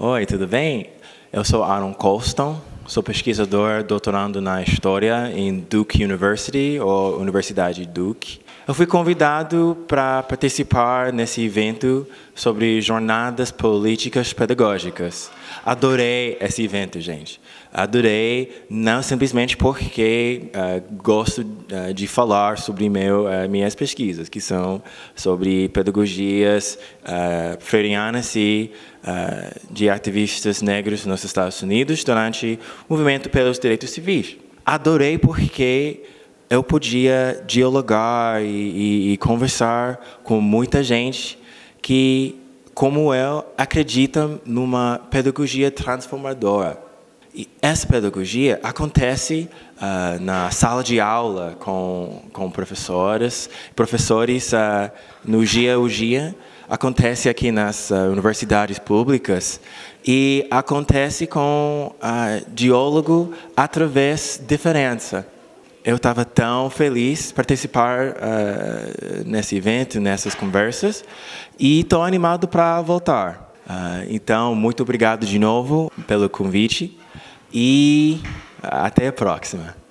Oi, tudo bem? Eu sou Aaron Colston, sou pesquisador doutorando na História em Duke University, ou Universidade Duke. Eu fui convidado para participar nesse evento sobre jornadas políticas pedagógicas. Adorei esse evento, gente. Adorei, não simplesmente porque uh, gosto uh, de falar sobre meu, uh, minhas pesquisas, que são sobre pedagogias uh, freirianas e ah, de ativistas negros nos Estados Unidos durante o movimento pelos direitos civis. Adorei porque eu podia dialogar e, e, e conversar com muita gente que, como eu, acredita numa pedagogia transformadora. E essa pedagogia acontece uh, na sala de aula com, com professoras, professores uh, no dia a dia, acontece aqui nas ah, universidades públicas e acontece com uh, ah, diálogo através diferença. Eu estava tão feliz participar uh, nesse evento, nessas conversas, e estou animado para voltar. Uh, então, muito obrigado de novo pelo convite e até a próxima.